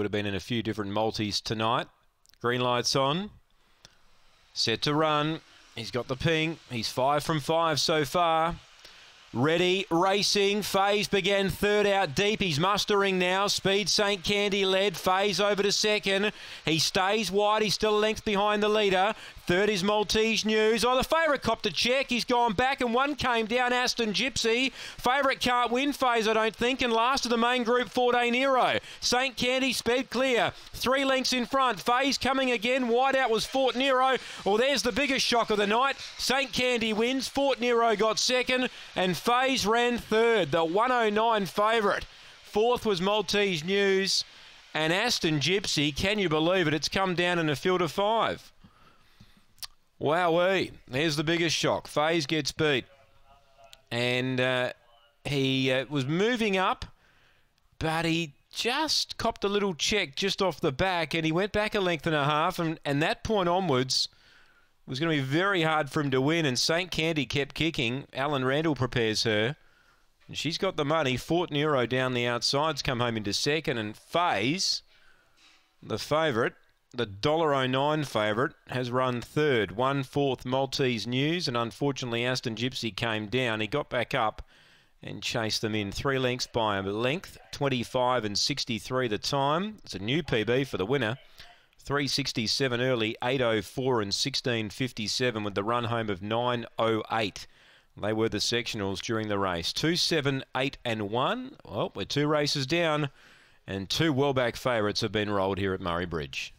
Would have been in a few different multis tonight. Green lights on. Set to run. He's got the ping. He's five from five so far. Ready, racing. Faze began third out deep. He's mustering now. Speed St. Candy led. Faze over to second. He stays wide. He's still a length behind the leader. Third is Maltese News. Oh, the favourite copped a check. He's gone back, and one came down, Aston Gypsy. Favourite can't win Faze, I don't think. And last of the main group, 14 Nero. St. Candy sped clear. Three lengths in front. Faze coming again. Wide out was Fort Nero. Well, there's the biggest shock of the night. St. Candy wins. Fort Nero got second. And Faze ran third, the 109 favourite. Fourth was Maltese News and Aston Gypsy. Can you believe it? It's come down in a field of five. Wowee. Here's the biggest shock. Faze gets beat. And uh, he uh, was moving up, but he just copped a little check just off the back and he went back a length and a half. And, and that point onwards, was going to be very hard for him to win, and St. Candy kept kicking. Alan Randall prepares her. And she's got the money. Fort Nero down the outside's come home into second, and Faze, the favourite, the $1.09 favourite, has run third. One fourth Maltese News, and unfortunately Aston Gypsy came down. He got back up and chased them in. Three lengths by a Length, 25 and 63 the time. It's a new PB for the winner. 367 early, 804 and 1657 with the run home of 908. They were the sectionals during the race. 2, 7, 8 and 1. Well, we're two races down and two well-back favourites have been rolled here at Murray Bridge.